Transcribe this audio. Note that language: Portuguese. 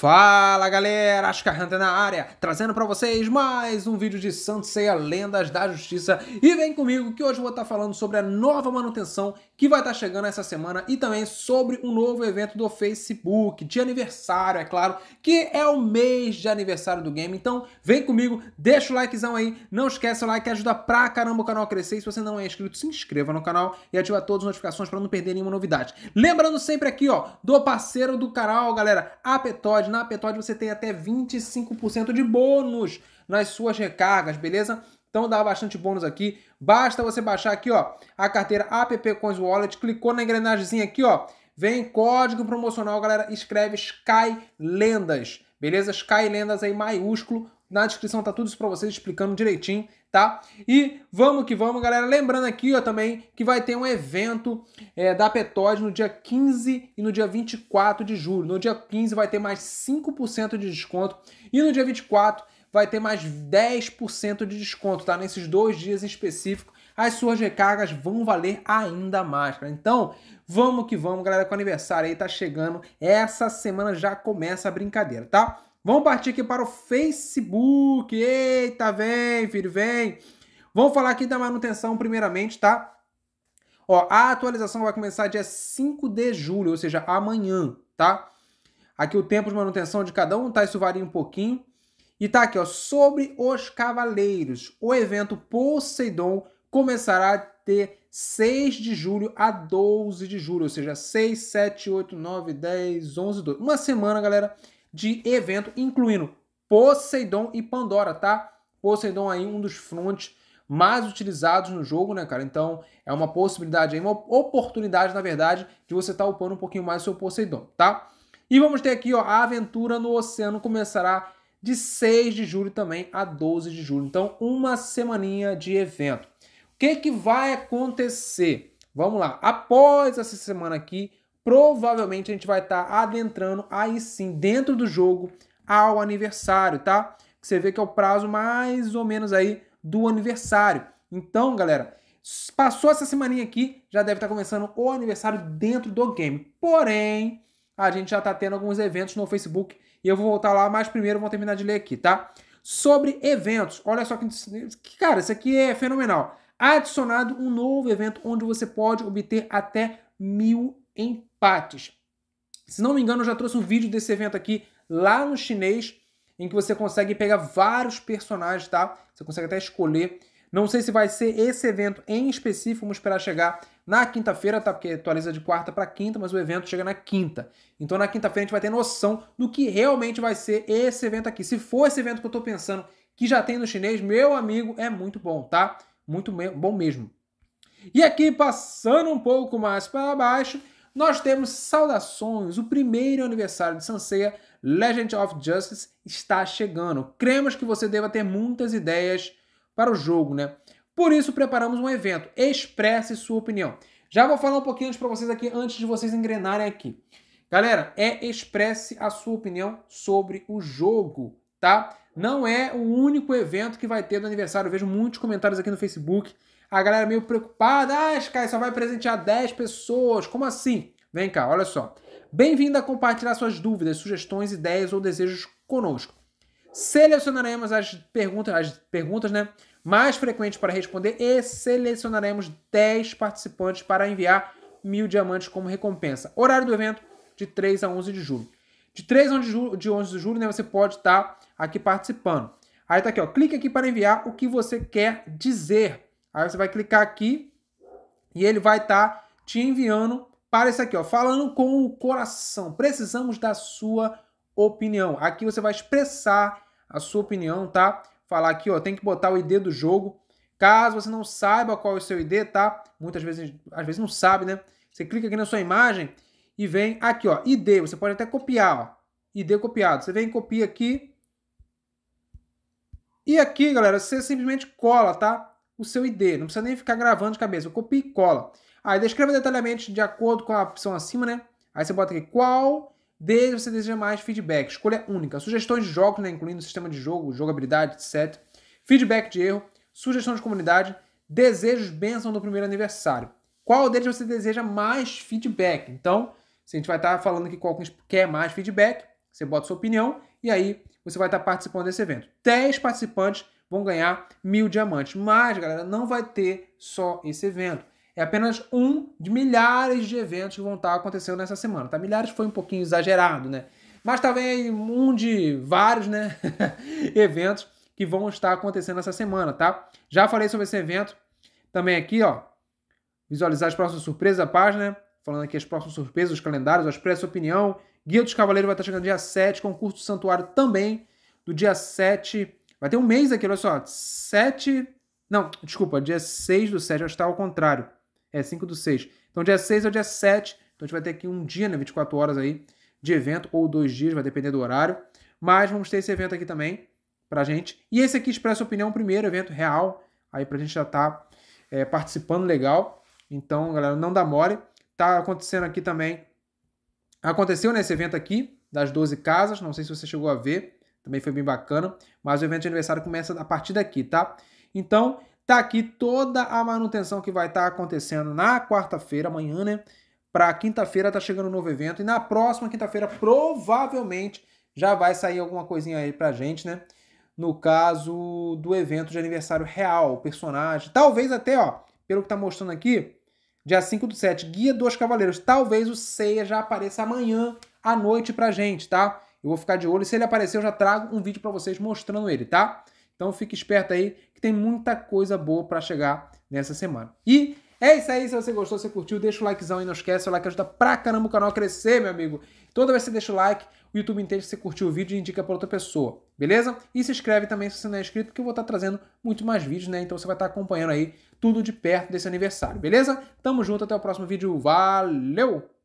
Fala galera, Ascar Hunter é na área, trazendo para vocês mais um vídeo de Santo Ceia Lendas da Justiça. E vem comigo que hoje eu vou estar tá falando sobre a nova manutenção que vai estar tá chegando essa semana e também sobre um novo evento do Facebook de aniversário, é claro, que é o mês de aniversário do game. Então vem comigo, deixa o likezão aí, não esquece o like, ajuda pra caramba o canal a crescer. E se você não é inscrito, se inscreva no canal e ativa todas as notificações para não perder nenhuma novidade. Lembrando sempre aqui, ó, do parceiro do canal, galera, Apetó na Petódio você tem até 25% de bônus nas suas recargas, beleza? Então dá bastante bônus aqui. Basta você baixar aqui, ó, a carteira App Coins Wallet, clicou na engrenagemzinha aqui, ó, vem código promocional, galera, escreve Sky Lendas, beleza? Sky Lendas aí maiúsculo. Na descrição tá tudo isso para vocês explicando direitinho tá? E vamos que vamos, galera. Lembrando aqui ó, também que vai ter um evento é, da Petod no dia 15 e no dia 24 de julho. No dia 15 vai ter mais 5% de desconto e no dia 24 vai ter mais 10% de desconto, tá? Nesses dois dias em específico, as suas recargas vão valer ainda mais, cara. Então, vamos que vamos, galera, com o aniversário aí tá chegando. Essa semana já começa a brincadeira, tá? Vamos partir aqui para o Facebook. Eita, vem, filho, vem. Vamos falar aqui da manutenção primeiramente, tá? Ó, a atualização vai começar dia 5 de julho, ou seja, amanhã, tá? Aqui o tempo de manutenção de cada um, tá? Isso varia um pouquinho. E tá aqui, ó, sobre os cavaleiros. O evento Poseidon começará a ter 6 de julho a 12 de julho, ou seja, 6, 7, 8, 9, 10, 11, 12. Uma semana, galera, de evento, incluindo Poseidon e Pandora, tá? Poseidon aí um dos fronts mais utilizados no jogo, né, cara? Então é uma possibilidade aí, uma oportunidade, na verdade, de você estar tá upando um pouquinho mais seu Poseidon, tá? E vamos ter aqui, ó, a aventura no oceano começará de 6 de julho também a 12 de julho. Então, uma semaninha de evento. O que, que vai acontecer? Vamos lá. Após essa semana aqui, provavelmente a gente vai estar tá adentrando aí sim, dentro do jogo, ao aniversário, tá? Você vê que é o prazo mais ou menos aí do aniversário. Então, galera, passou essa semaninha aqui, já deve estar tá começando o aniversário dentro do game. Porém, a gente já está tendo alguns eventos no Facebook e eu vou voltar lá, mas primeiro vou terminar de ler aqui, tá? Sobre eventos, olha só que, cara, isso aqui é fenomenal. Adicionado um novo evento onde você pode obter até mil em Pates. Se não me engano, eu já trouxe um vídeo desse evento aqui lá no chinês, em que você consegue pegar vários personagens, tá? Você consegue até escolher. Não sei se vai ser esse evento em específico, vamos esperar chegar na quinta-feira, tá? Porque atualiza de quarta para quinta, mas o evento chega na quinta. Então na quinta-feira a gente vai ter noção do que realmente vai ser esse evento aqui. Se for esse evento que eu tô pensando, que já tem no chinês, meu amigo, é muito bom, tá? Muito bom mesmo. E aqui, passando um pouco mais para baixo, nós temos Saudações, o primeiro aniversário de Sanseia, Legend of Justice está chegando. Cremos que você deva ter muitas ideias para o jogo, né? Por isso preparamos um evento. Expresse sua opinião. Já vou falar um pouquinho para vocês aqui antes de vocês engrenarem aqui. Galera, é expresse a sua opinião sobre o jogo, tá? Não é o único evento que vai ter do aniversário. Eu vejo muitos comentários aqui no Facebook a galera meio preocupada, ah, Sky só vai presentear 10 pessoas, como assim? Vem cá, olha só. Bem-vindo a compartilhar suas dúvidas, sugestões, ideias ou desejos conosco. Selecionaremos as perguntas, as perguntas né, mais frequentes para responder e selecionaremos 10 participantes para enviar mil diamantes como recompensa. Horário do evento, de 3 a 11 de julho. De 3 a 11 de julho, de 11 de julho né, você pode estar tá aqui participando. Aí tá aqui, ó, clique aqui para enviar o que você quer dizer Aí você vai clicar aqui e ele vai estar tá te enviando para esse aqui, ó, falando com o coração. Precisamos da sua opinião. Aqui você vai expressar a sua opinião, tá? Falar aqui, ó, tem que botar o ID do jogo. Caso você não saiba qual é o seu ID, tá? Muitas vezes, às vezes não sabe, né? Você clica aqui na sua imagem e vem aqui, ó, ID. Você pode até copiar, ó. ID copiado. Você vem e copia aqui. E aqui, galera, você simplesmente cola, tá? o seu ID. Não precisa nem ficar gravando de cabeça. Eu copio e cola. Aí descreva detalhadamente de acordo com a opção acima, né? Aí você bota aqui qual deles você deseja mais feedback. Escolha única. Sugestões de jogos, né? Incluindo sistema de jogo, jogabilidade, etc. Feedback de erro. Sugestão de comunidade. Desejos bênção do primeiro aniversário. Qual deles você deseja mais feedback? Então, se a gente vai estar tá falando que qual que quer mais feedback, você bota sua opinião e aí você vai estar tá participando desse evento. 10 participantes vão ganhar mil diamantes. Mas, galera, não vai ter só esse evento. É apenas um de milhares de eventos que vão estar acontecendo nessa semana, tá? Milhares foi um pouquinho exagerado, né? Mas tá um de vários, né? eventos que vão estar acontecendo nessa semana, tá? Já falei sobre esse evento também aqui, ó. Visualizar as próximas surpresas da página, falando aqui as próximas surpresas, os calendários, a expresso opinião. Guia dos Cavaleiros vai estar chegando dia 7, concurso do Santuário também, do dia 7 Vai ter um mês aqui, olha só. 7. Não, desculpa, dia 6 do 7, acho que está ao contrário. É 5 do 6. Então, dia 6 ou dia 7. Então, a gente vai ter aqui um dia, né? 24 horas aí de evento, ou dois dias, vai depender do horário. Mas vamos ter esse evento aqui também pra gente. E esse aqui, Expressa Opinião, primeiro evento real. Aí pra gente já tá é, participando legal. Então, galera, não dá mole. Tá acontecendo aqui também. Aconteceu nesse evento aqui, das 12 casas. Não sei se você chegou a ver. Também foi bem bacana. Mas o evento de aniversário começa a partir daqui, tá? Então, tá aqui toda a manutenção que vai estar tá acontecendo na quarta-feira, amanhã, né? Para quinta-feira tá chegando um novo evento. E na próxima quinta-feira, provavelmente, já vai sair alguma coisinha aí pra gente, né? No caso do evento de aniversário real, personagem. Talvez até, ó, pelo que tá mostrando aqui, dia 5 do 7, Guia dos Cavaleiros. Talvez o Ceia já apareça amanhã à noite pra gente, tá? Eu vou ficar de olho. e Se ele aparecer, eu já trago um vídeo para vocês mostrando ele, tá? Então fique esperto aí, que tem muita coisa boa para chegar nessa semana. E é isso aí. Se você gostou, se curtiu, deixa o likezão aí. Não esquece, o like ajuda pra caramba o canal a crescer, meu amigo. Toda vez que você deixa o like, o YouTube entende que você curtiu o vídeo e indica para outra pessoa, beleza? E se inscreve também se você não é inscrito, que eu vou estar tá trazendo muito mais vídeos, né? Então você vai estar tá acompanhando aí tudo de perto desse aniversário, beleza? Tamo junto, até o próximo vídeo. Valeu!